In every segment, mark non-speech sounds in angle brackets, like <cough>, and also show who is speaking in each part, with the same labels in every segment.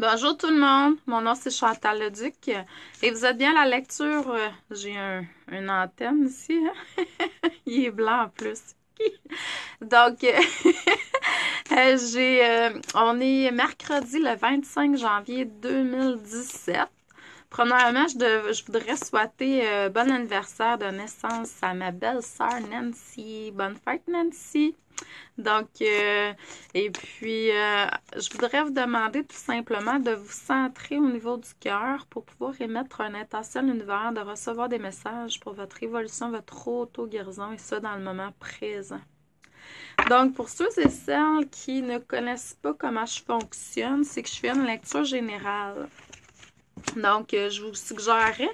Speaker 1: Bonjour tout le monde, mon nom c'est Chantal Leduc et vous êtes bien à la lecture. Euh, j'ai un, une antenne ici, hein? <laughs> il est blanc en plus. <laughs> Donc, euh, <laughs> euh, j'ai, on est mercredi le 25 janvier 2017. Premièrement, je, de je voudrais souhaiter bon anniversaire de naissance à ma belle-sœur Nancy. Bonne fête Nancy! Donc, euh, et puis, euh, je voudrais vous demander tout simplement de vous centrer au niveau du cœur pour pouvoir émettre un intention à l'univers, de recevoir des messages pour votre évolution, votre auto-guérison, et ça dans le moment présent. Donc, pour ceux et celles qui ne connaissent pas comment je fonctionne, c'est que je fais une lecture générale. Donc, euh, je vous suggérerais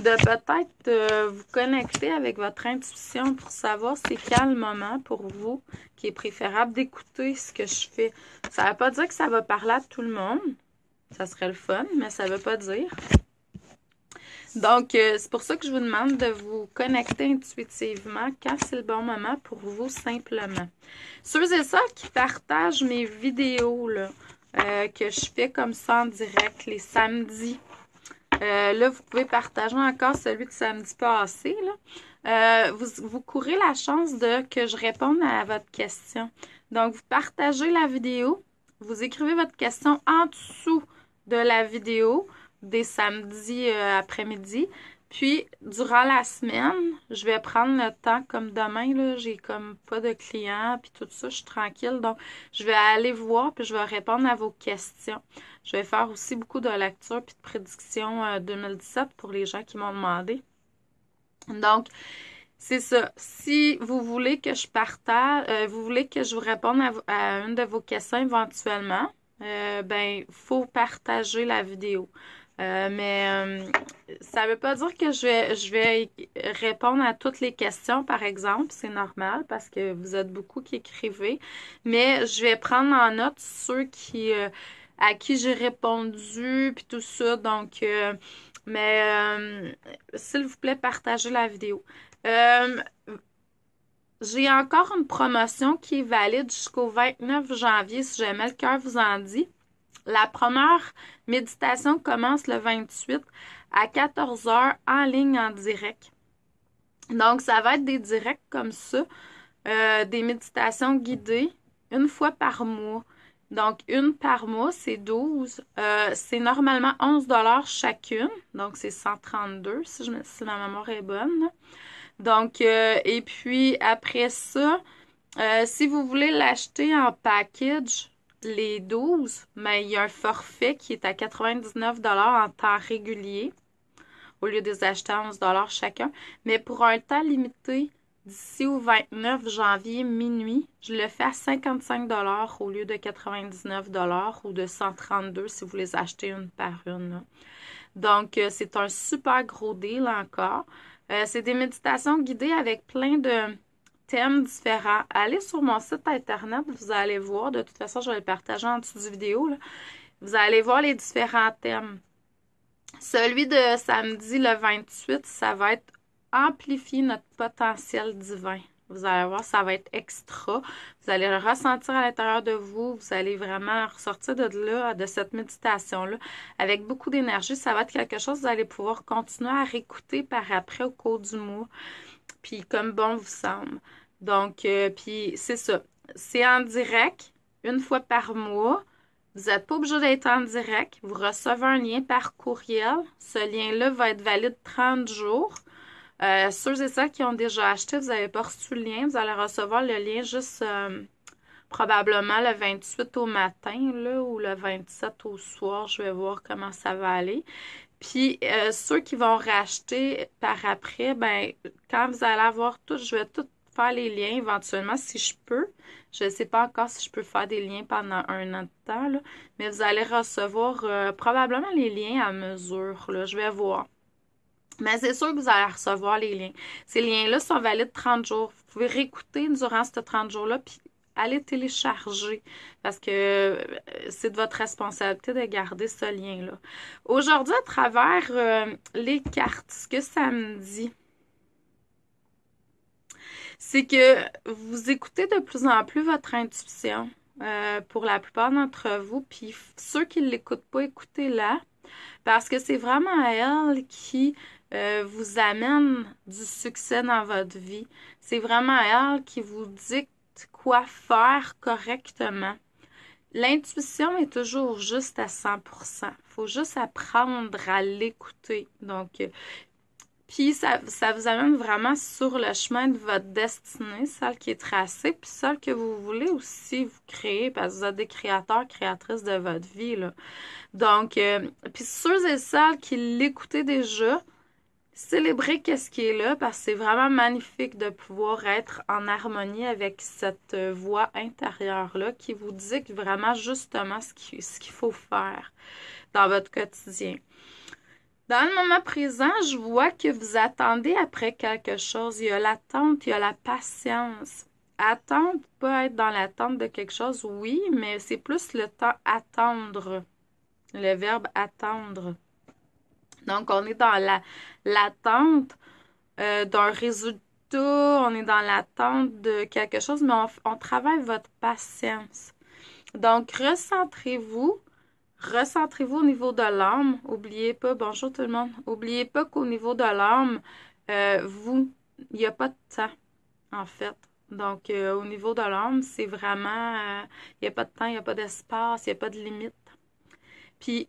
Speaker 1: de peut-être euh, vous connecter avec votre intuition pour savoir c'est quel moment pour vous qui est préférable d'écouter ce que je fais. Ça ne veut pas dire que ça va parler à tout le monde. Ça serait le fun, mais ça ne veut pas dire. Donc, euh, c'est pour ça que je vous demande de vous connecter intuitivement quand c'est le bon moment pour vous simplement. Ceux et ça qui partagent mes vidéos, là, euh, que je fais comme ça en direct les samedis. Euh, là, vous pouvez partager encore celui de samedi passé. Euh, vous, vous, courez la chance de que je réponde à votre question. Donc, vous partagez la vidéo, vous écrivez votre question en dessous de la vidéo des samedis après-midi. Puis, durant la semaine, je vais prendre le temps, comme demain, là, j'ai comme pas de clients, puis tout ça, je suis tranquille. Donc, je vais aller voir, puis je vais répondre à vos questions. Je vais faire aussi beaucoup de lectures, puis de prédictions 2017 euh, pour les gens qui m'ont demandé. Donc, c'est ça. Si vous voulez que je partage, euh, vous voulez que je vous réponde à, une de vos questions éventuellement, bien, euh, ben, faut partager la vidéo. Euh, mais euh, ça ne veut pas dire que je vais, je vais répondre à toutes les questions, par exemple. C'est normal parce que vous êtes beaucoup qui écrivez. Mais je vais prendre en note ceux qui, euh, à qui j'ai répondu, puis tout ça. Donc, mais s'il vous plaît, partagez la vidéo. j'ai encore une promotion qui est valide jusqu'au 29 janvier, si jamais le cœur vous en dit. La première méditation commence le 28 à 14h en ligne en direct. Donc, ça va être des directs comme ça, euh, des méditations guidées une fois par mois. Donc, une par mois, c'est 12. Euh, c'est normalement 11 chacune. Donc, c'est 132 si, je, ma mémoire est bonne. Donc, euh, et puis après ça, si vous voulez l'acheter en package, les 12, mais il y a un forfait qui est à 99 en temps régulier au lieu de les acheter à 11 chacun. Mais pour un temps limité, d'ici au 29 janvier minuit, je le fais à 55 au lieu de 99 ou de 132 si vous les achetez une par une. Donc, euh, c'est un super gros deal encore. Euh, c'est des méditations guidées avec plein de thèmes différents. Allez sur mon site internet, vous allez voir. De toute façon, je vais le partager en dessous du vidéo. Vous allez voir les différents thèmes. Celui de samedi le 28, ça va être amplifier notre potentiel divin. Vous allez voir, ça va être extra. Vous allez le ressentir à l'intérieur de vous. Vous allez vraiment ressortir de là, de cette méditation-là, avec beaucoup d'énergie. Ça va être quelque chose que vous allez pouvoir continuer à réécouter par après au cours du mois. Puis comme bon vous semble. Donc, euh, puis c'est ça. C'est en direct, une fois par mois. Vous n'êtes pas obligé d'être en direct. Vous recevez un lien par courriel. Ce lien-là va être valide 30 jours. Euh, ceux et celles qui ont déjà acheté, vous n'avez pas reçu le lien. Vous allez recevoir le lien juste euh, probablement le 28 au matin ou le 27 au soir. Je vais voir comment ça va aller. Puis euh, ceux qui vont racheter par après, ben quand vous allez avoir tout, je vais tout faire les liens éventuellement si je peux. Je ne sais pas encore si je peux faire des liens pendant un an de temps, mais vous allez recevoir probablement les liens à mesure. je vais voir. Mais c'est sûr que vous allez recevoir les liens. Ces liens-là sont valides 30 jours. Vous pouvez réécouter durant ces 30 jours-là, puis allez télécharger parce que euh, c'est de votre responsabilité de garder ce lien-là. Aujourd'hui, à travers euh, les cartes, ce que ça me dit, c'est que vous écoutez de plus en plus votre intuition euh, pour la plupart d'entre vous, puis ceux qui ne l'écoutent pas, écoutez-la parce que c'est vraiment elle qui euh, vous amène du succès dans votre vie. C'est vraiment elle qui vous dicte quoi faire correctement. L'intuition est toujours juste à 100%. faut juste apprendre à l'écouter. Donc, euh, puis ça, vous amène vraiment sur le chemin de votre destinée, celle qui est tracée, puis celle que vous voulez aussi vous créer, parce que vous êtes des créateurs, créatrices de votre vie. Là. Donc, euh, puis ceux et celles qui l'écoutaient déjà, célébrer ce qui est là parce que c'est vraiment magnifique de pouvoir être en harmonie avec cette euh, voix intérieure là qui vous dit vraiment justement ce qu'il ce qu'il faut faire dans votre quotidien. Dans le moment présent, je vois que vous attendez après quelque chose. Il y a l'attente, il y a la patience. Attendre peut être dans l'attente de quelque chose, oui, mais c'est plus le temps attendre, le verbe attendre. Donc, on est dans l'attente euh, d'un résultat, on est dans l'attente de quelque chose, mais on, travaille votre patience. Donc, recentrez-vous. Recentrez-vous au niveau de l'âme. Oubliez pas, bonjour tout le monde, oubliez pas qu'au niveau de l'âme, euh, vous, il n'y a pas de temps, en fait. Donc, euh, au niveau de l'âme, c'est vraiment, il n'y a pas de temps, il n'y a pas d'espace, il n'y a pas de limite. Puis,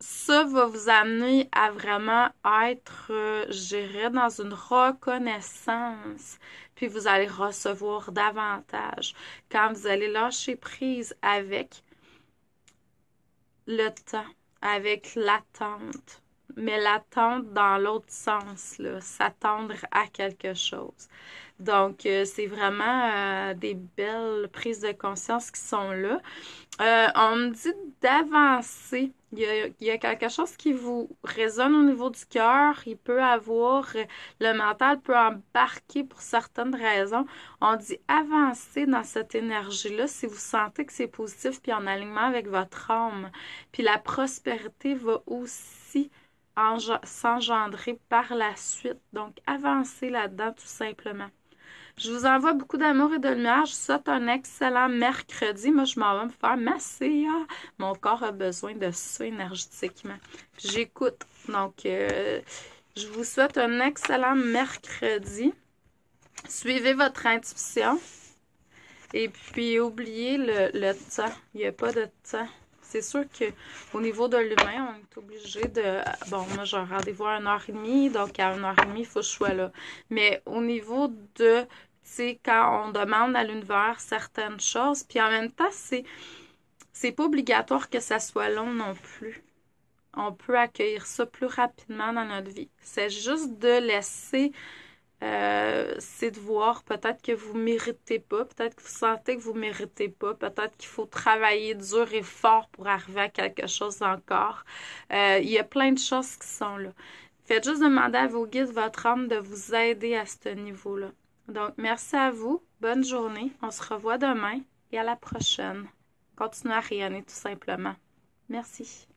Speaker 1: ça va vous amener à vraiment être, géré euh, dans une reconnaissance, puis vous allez recevoir davantage. Quand vous allez lâcher prise avec le temps, avec l'attente, mais l'attente dans l'autre sens, s'attendre à quelque chose. Donc, euh, c'est vraiment euh, des belles prises de conscience qui sont là. on me dit d'avancer il y, a, quelque chose qui vous résonne au niveau du cœur. Il peut avoir, le mental peut embarquer pour certaines raisons. On dit avancer dans cette énergie-là si vous sentez que c'est positif puis en alignement avec votre âme. Puis la prospérité va aussi s'engendrer par la suite. Donc, avancez là-dedans tout simplement. Je vous envoie beaucoup d'amour et de lumière. Je vous souhaite un excellent mercredi. Moi, je m'en vais me faire masser. Ah. mon corps a besoin de ça énergétiquement. J'écoute. Donc, euh, je vous souhaite un excellent mercredi. Suivez votre intuition. Et puis, oubliez le, le temps. Il n'y a pas de temps. C'est sûr qu'au niveau de l'humain, on est obligé de... Bon, moi, j'ai un rendez-vous à 1h30, donc à 1h30, il faut que je sois là. Mais au niveau de c'est quand on demande à l'univers certaines choses. Puis en même temps, c'est, c'est pas obligatoire que ça soit long non plus. On peut accueillir ça plus rapidement dans notre vie. C'est juste de laisser. Euh, c'est de voir peut-être que vous méritez pas, peut-être que vous sentez que vous méritez pas, peut-être qu'il faut travailler dur et fort pour arriver à quelque chose encore. Euh, il y a plein de choses qui sont là. Faites juste demander à vos guides, votre âme, de vous aider à ce niveau-là. Donc, merci à vous. Bonne journée. On se revoit demain et à la prochaine. Continuez à rayonner tout simplement. Merci.